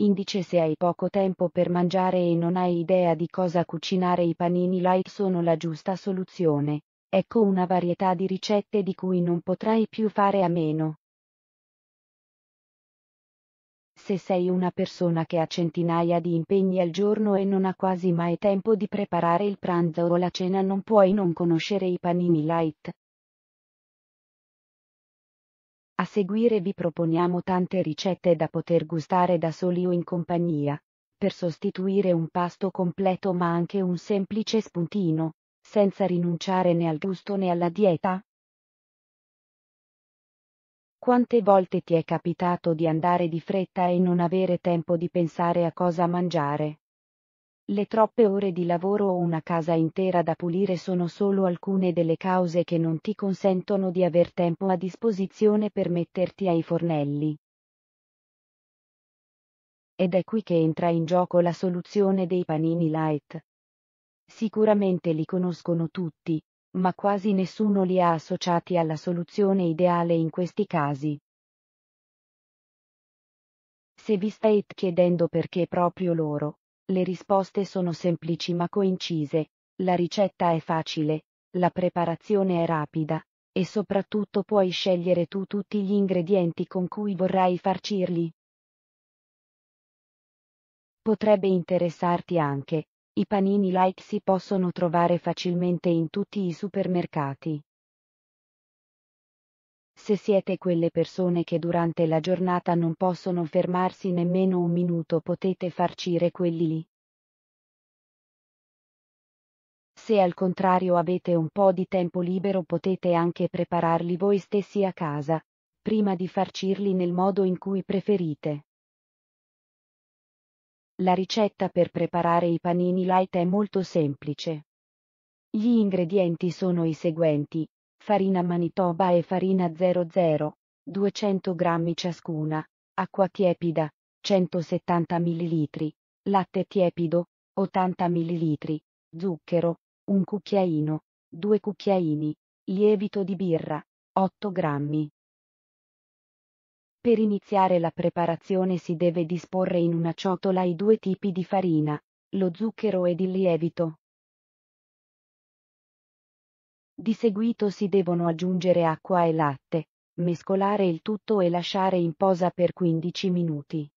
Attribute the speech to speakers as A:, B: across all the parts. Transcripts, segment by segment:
A: Indice se hai poco tempo per mangiare e non hai idea di cosa cucinare i panini light sono la giusta soluzione. Ecco una varietà di ricette di cui non potrai più fare a meno. Se sei una persona che ha centinaia di impegni al giorno e non ha quasi mai tempo di preparare il pranzo o la cena non puoi non conoscere i panini light, a seguire vi proponiamo tante ricette da poter gustare da soli o in compagnia, per sostituire un pasto completo ma anche un semplice spuntino, senza rinunciare né al gusto né alla dieta. Quante volte ti è capitato di andare di fretta e non avere tempo di pensare a cosa mangiare? Le troppe ore di lavoro o una casa intera da pulire sono solo alcune delle cause che non ti consentono di aver tempo a disposizione per metterti ai fornelli. Ed è qui che entra in gioco la soluzione dei panini light. Sicuramente li conoscono tutti, ma quasi nessuno li ha associati alla soluzione ideale in questi casi. Se vi state chiedendo perché proprio loro, le risposte sono semplici ma coincise, la ricetta è facile, la preparazione è rapida, e soprattutto puoi scegliere tu tutti gli ingredienti con cui vorrai farcirli. Potrebbe interessarti anche, i panini light si possono trovare facilmente in tutti i supermercati se siete quelle persone che durante la giornata non possono fermarsi nemmeno un minuto potete farcire quelli lì. Se al contrario avete un po' di tempo libero potete anche prepararli voi stessi a casa, prima di farcirli nel modo in cui preferite. La ricetta per preparare i panini light è molto semplice. Gli ingredienti sono i seguenti, farina manitoba e farina 00, 200 g ciascuna, acqua tiepida, 170 ml, latte tiepido, 80 ml, zucchero, un cucchiaino, due cucchiaini, lievito di birra, 8 g. Per iniziare la preparazione si deve disporre in una ciotola i due tipi di farina, lo zucchero ed il lievito. Di seguito si devono aggiungere acqua e latte, mescolare il tutto e lasciare in posa per 15 minuti.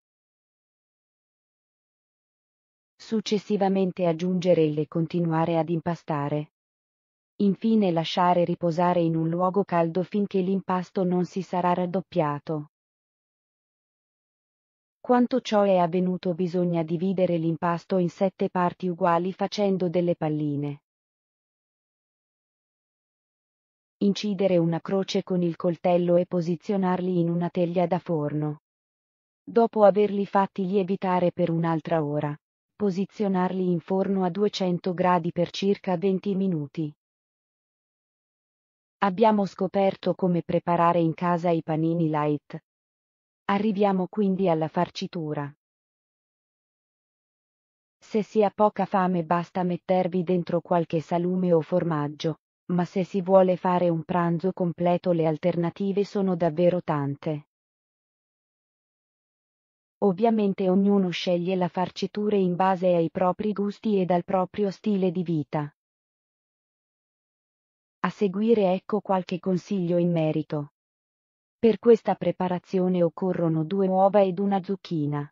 A: Successivamente aggiungere il e continuare ad impastare. Infine lasciare riposare in un luogo caldo finché l'impasto non si sarà raddoppiato. Quanto ciò è avvenuto bisogna dividere l'impasto in sette parti uguali facendo delle palline. incidere una croce con il coltello e posizionarli in una teglia da forno. Dopo averli fatti lievitare per un'altra ora, posizionarli in forno a 200 gradi per circa 20 minuti. Abbiamo scoperto come preparare in casa i panini light. Arriviamo quindi alla farcitura. Se si ha poca fame basta mettervi dentro qualche salume o formaggio, ma se si vuole fare un pranzo completo le alternative sono davvero tante. Ovviamente ognuno sceglie la farcitura in base ai propri gusti ed al proprio stile di vita. A seguire ecco qualche consiglio in merito. Per questa preparazione occorrono due uova ed una zucchina.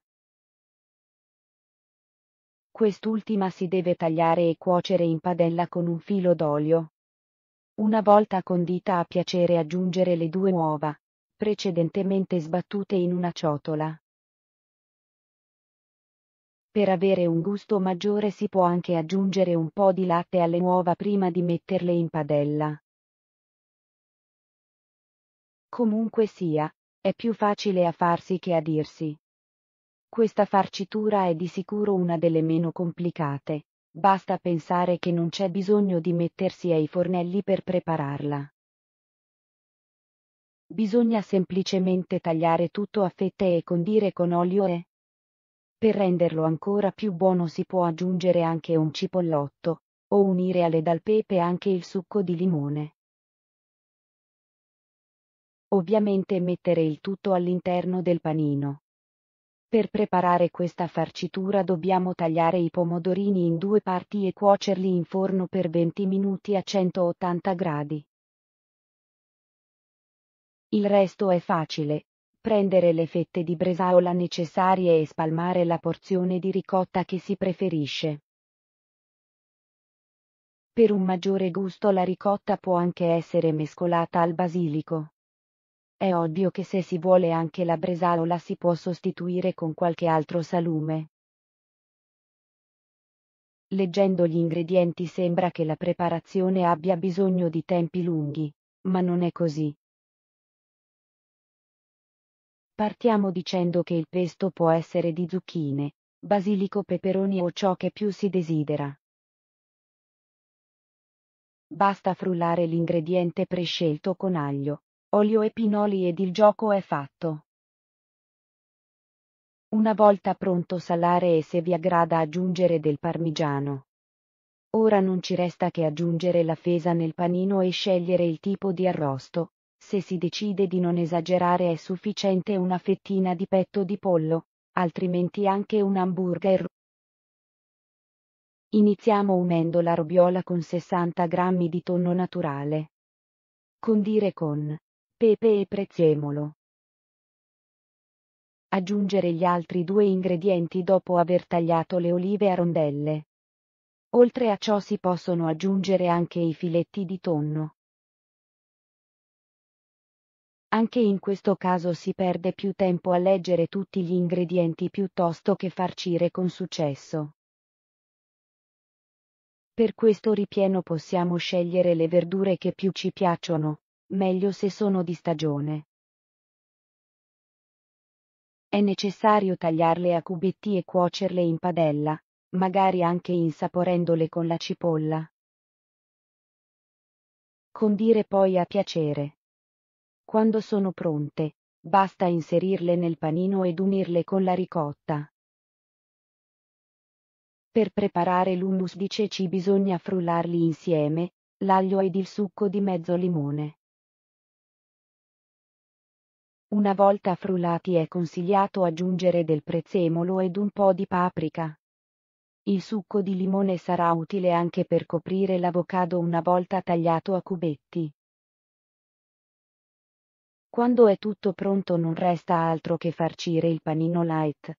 A: Quest'ultima si deve tagliare e cuocere in padella con un filo d'olio. Una volta condita a piacere aggiungere le due uova, precedentemente sbattute in una ciotola. Per avere un gusto maggiore si può anche aggiungere un po' di latte alle uova prima di metterle in padella. Comunque sia, è più facile a farsi che a dirsi. Questa farcitura è di sicuro una delle meno complicate, Basta pensare che non c'è bisogno di mettersi ai fornelli per prepararla. Bisogna semplicemente tagliare tutto a fette e condire con olio e... Per renderlo ancora più buono si può aggiungere anche un cipollotto, o unire alle dal pepe anche il succo di limone. Ovviamente mettere il tutto all'interno del panino. Per preparare questa farcitura dobbiamo tagliare i pomodorini in due parti e cuocerli in forno per 20 minuti a 180 gradi. Il resto è facile. Prendere le fette di bresaola necessarie e spalmare la porzione di ricotta che si preferisce. Per un maggiore gusto la ricotta può anche essere mescolata al basilico. È ovvio che se si vuole anche la bresaola la si può sostituire con qualche altro salume. Leggendo gli ingredienti sembra che la preparazione abbia bisogno di tempi lunghi, ma non è così. Partiamo dicendo che il pesto può essere di zucchine, basilico peperoni o ciò che più si desidera. Basta frullare l'ingrediente prescelto con aglio, olio e pinoli ed il gioco è fatto. Una volta pronto salare e se vi aggrada aggiungere del parmigiano. Ora non ci resta che aggiungere la fesa nel panino e scegliere il tipo di arrosto, se si decide di non esagerare è sufficiente una fettina di petto di pollo, altrimenti anche un hamburger. Iniziamo unendo la robiola con 60 g di tonno naturale. Condire con pepe e prezzemolo. Aggiungere gli altri due ingredienti dopo aver tagliato le olive a rondelle. Oltre a ciò si possono aggiungere anche i filetti di tonno. Anche in questo caso si perde più tempo a leggere tutti gli ingredienti piuttosto che farcire con successo. Per questo ripieno possiamo scegliere le verdure che più ci piacciono, meglio se sono di stagione. È necessario tagliarle a cubetti e cuocerle in padella, magari anche insaporendole con la cipolla. Condire poi a piacere. Quando sono pronte, basta inserirle nel panino ed unirle con la ricotta. Per preparare l'hummus di ceci bisogna frullarli insieme, l'aglio ed il succo di mezzo limone. Una volta frullati è consigliato aggiungere del prezzemolo ed un po' di paprika. Il succo di limone sarà utile anche per coprire l'avocado una volta tagliato a cubetti. Quando è tutto pronto non resta altro che farcire il panino light.